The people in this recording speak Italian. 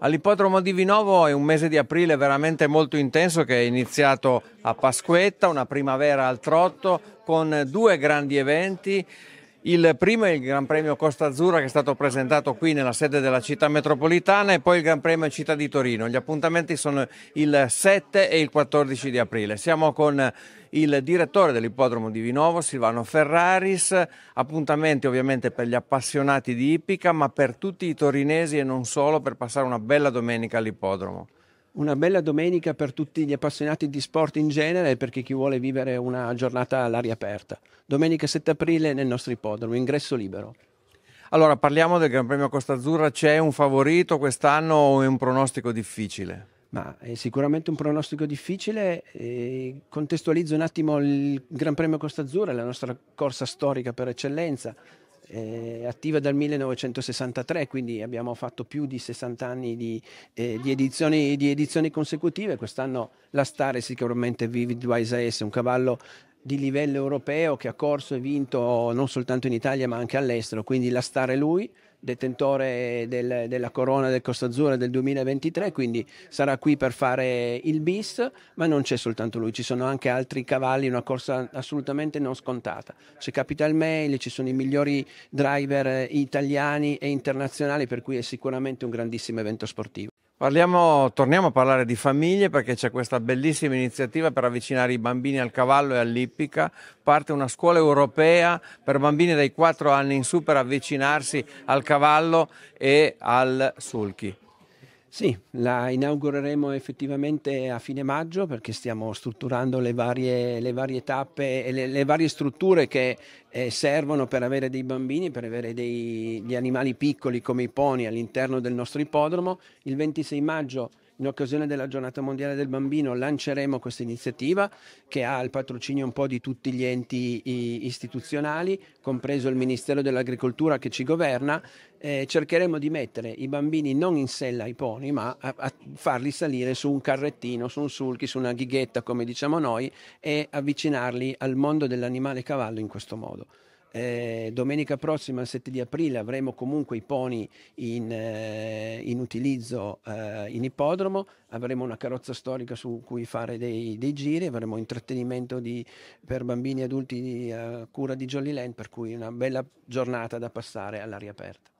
All'ippodromo di Vinovo è un mese di aprile veramente molto intenso che è iniziato a Pasquetta, una primavera al trotto con due grandi eventi il primo è il Gran Premio Costa Azzurra che è stato presentato qui nella sede della città metropolitana e poi il Gran Premio Città di Torino. Gli appuntamenti sono il 7 e il 14 di aprile. Siamo con il direttore dell'ippodromo di Vinovo, Silvano Ferraris. Appuntamenti ovviamente per gli appassionati di Ippica, ma per tutti i torinesi e non solo per passare una bella domenica all'ippodromo una bella domenica per tutti gli appassionati di sport in genere e per chi vuole vivere una giornata all'aria aperta. Domenica 7 aprile nel nostro ippodromo, ingresso libero. Allora, parliamo del Gran Premio Costa Azzurra. C'è un favorito quest'anno o è un pronostico difficile? Ma è sicuramente un pronostico difficile. contestualizzo un attimo il Gran Premio Costa Azzurra, la nostra corsa storica per eccellenza eh, attiva dal 1963, quindi abbiamo fatto più di 60 anni di, eh, di, edizioni, di edizioni, consecutive. Quest'anno la star è sicuramente Vivid Wise Ace, un cavallo di livello europeo che ha corso e vinto non soltanto in Italia ma anche all'estero, quindi la star è lui, detentore del, della corona del Costa Azzurra del 2023, quindi sarà qui per fare il bis, ma non c'è soltanto lui, ci sono anche altri cavalli, una corsa assolutamente non scontata. C'è Capital Mail, ci sono i migliori driver italiani e internazionali, per cui è sicuramente un grandissimo evento sportivo. Parliamo, torniamo a parlare di famiglie perché c'è questa bellissima iniziativa per avvicinare i bambini al cavallo e all'ippica. Parte una scuola europea per bambini dai 4 anni in su per avvicinarsi al cavallo e al sulchi. Sì, la inaugureremo effettivamente a fine maggio perché stiamo strutturando le varie, le varie tappe e le, le, varie strutture che eh, servono per avere dei bambini, per avere degli animali piccoli come i pony all'interno del nostro ippodromo. Il 26 maggio in occasione della giornata mondiale del bambino lanceremo questa iniziativa che ha il patrocinio un po' di tutti gli enti istituzionali, compreso il Ministero dell'Agricoltura che ci governa. Eh, cercheremo di mettere i bambini non in sella ai pony, ma a, a farli salire su un carrettino, su un sulchi, su una ghighetta, come diciamo noi, e avvicinarli al mondo dell'animale cavallo in questo modo. Eh, domenica prossima, 7 di aprile, avremo comunque i pony in, eh, in utilizzo eh, in ippodromo, avremo una carrozza storica su cui fare dei, dei giri, avremo intrattenimento di, per bambini e adulti eh, a cura di Jolly Land, per cui una bella giornata da passare all'aria aperta.